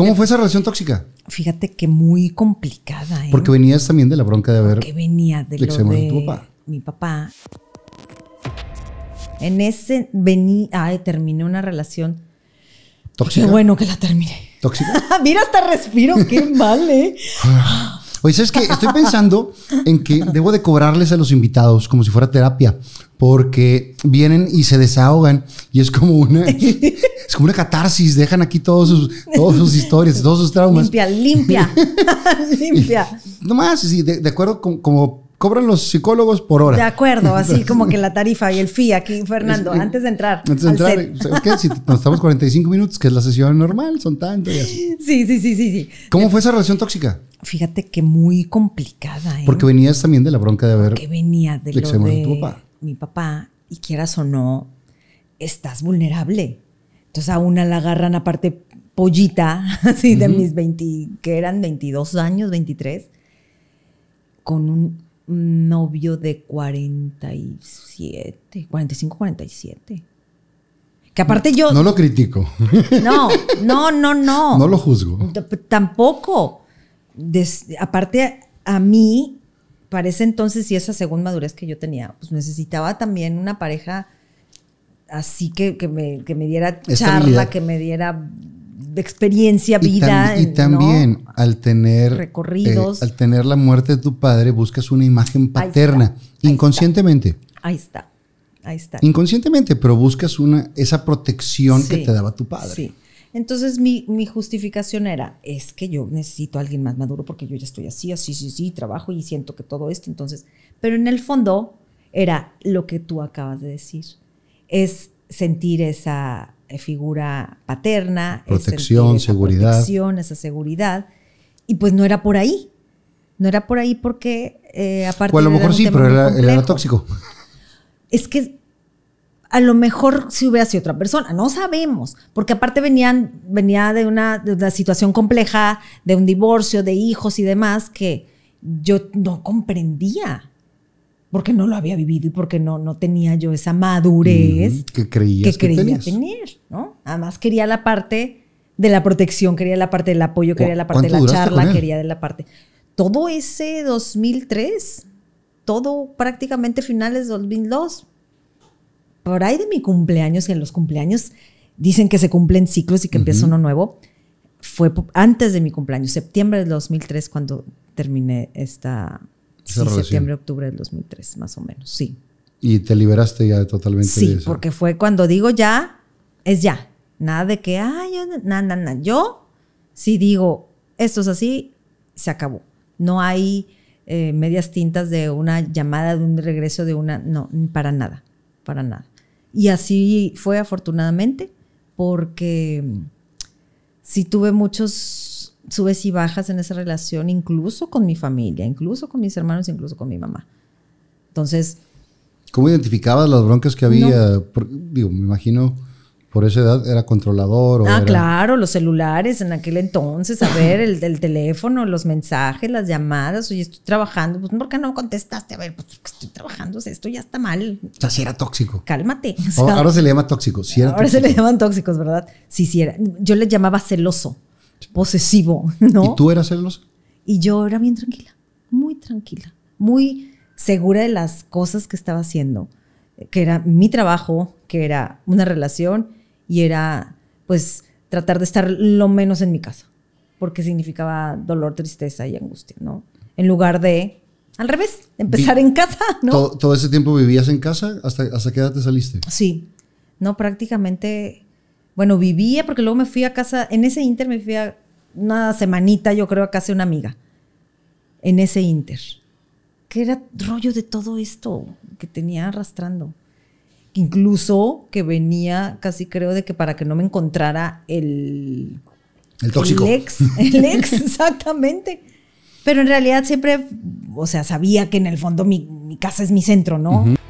¿Cómo eh, fue esa relación tóxica? Fíjate que muy complicada. ¿eh? Porque venías también de la bronca de haber. Que venía de, lo de, mi papá. En ese vení, ay, terminé una relación. Tóxica. Qué bueno que la terminé. ¿Tóxica? Mira, hasta respiro, qué mal, ¿eh? Ah. Oye, ¿sabes qué? Estoy pensando en que debo de cobrarles a los invitados como si fuera terapia, porque vienen y se desahogan y es como una, es como una catarsis, dejan aquí todos sus, todos sus historias, todos sus traumas. Limpia, limpia, limpia. Nomás, sí, de, acuerdo como cobran los psicólogos por hora. De acuerdo, así como que la tarifa y el fee aquí, Fernando, antes de entrar. Antes de entrar, es que si nos estamos 45 minutos, que es la sesión normal, son tantos Sí, sí, sí, sí, sí. ¿Cómo fue esa relación tóxica? Fíjate que muy complicada. ¿eh? Porque venías también de la bronca de haber. Que venía de lo de, de mi papá, y quieras o no, estás vulnerable. Entonces a una la agarran aparte pollita, así de mis 20, que eran 22 años, 23, con un novio de 47, 45, 47. Que aparte yo... No lo critico. No, no, no, no. No lo juzgo. Tampoco des, aparte a mí, para ese entonces y esa segunda madurez que yo tenía, pues necesitaba también una pareja así que, que, me, diera charla, que me diera experiencia, vida. Y, también al tener recorridos. Eh, al tener la muerte de tu padre, buscas una imagen paterna, inconscientemente. Ahí está. Ahí está. Inconscientemente, pero buscas una, esa protección que te daba tu padre. Sí. Entonces mi, justificación era, es que yo necesito a alguien más maduro porque yo ya estoy así, así, sí, sí, trabajo y siento que todo esto, entonces, pero en el fondo era lo que tú acabas de decir, es sentir esa eh, figura paterna, protección, esa seguridad. Protección, esa seguridad, y pues no era por ahí, no era por ahí porque eh, aparte... Pues a lo mejor sí, pero era, era tóxico. Es que a lo mejor si hubiera sido otra persona, no sabemos, porque aparte venían, venía de una, situación compleja, de un divorcio, de hijos y demás, que yo no comprendía, porque no lo había vivido y porque no, no tenía yo esa madurez que, creía que, tener, ¿no? Además quería la parte de la protección, quería la parte del apoyo, quería la parte de la charla, quería de la parte... Todo ese 2003, todo prácticamente finales 2002, Ahora hay de mi cumpleaños, y en los cumpleaños dicen que se cumplen ciclos y que empieza uno nuevo, fue antes de mi cumpleaños, septiembre del 2003, cuando terminé esta... septiembre, octubre del 2003, más o menos, sí. ¿Y te liberaste ya totalmente de eso? Sí, porque fue cuando digo ya, es ya. Nada de que, ay, na, na, na. Yo si digo, esto es así, se acabó. No hay eh, medias tintas de una llamada, de un regreso, de una... No, para nada, para nada. Y así fue afortunadamente, porque mm, sí tuve muchos subes y bajas en esa relación, incluso con mi familia, incluso con mis hermanos, incluso con mi mamá. Entonces... ¿Cómo identificabas las broncas que había? digo, me imagino por esa edad era controlador. ah, claro, los celulares en aquel entonces, a ver, el, teléfono, los mensajes, las llamadas, oye, estoy trabajando, pues ¿por qué no contestaste? A ver, pues estoy trabajando, esto ya está mal. O sea, si era tóxico. Cálmate. ahora se le llama tóxico, Ahora se le llaman tóxicos, ¿verdad? Sí, sí era. Yo le llamaba celoso, posesivo, ¿no? ¿Y tú eras celoso? Y yo era bien tranquila, muy tranquila, muy segura de las cosas que estaba haciendo, que era mi trabajo, que era una relación y era pues tratar de estar lo menos en mi casa, porque significaba dolor, tristeza y angustia, ¿no? En lugar de, al revés, empezar en casa, ¿no? Todo, ese tiempo vivías en casa? ¿Hasta, ¿Hasta qué edad te saliste? Sí, no, prácticamente, bueno, vivía porque luego me fui a casa, en ese inter me fui a una semanita, yo creo, a casa de una amiga, en ese inter. Que era rollo de todo esto que tenía arrastrando incluso que venía casi creo de que para que no me encontrara el... El tóxico. El ex, el ex, exactamente. Pero en realidad siempre, o sea, sabía que en el fondo mi, casa es mi centro, ¿no?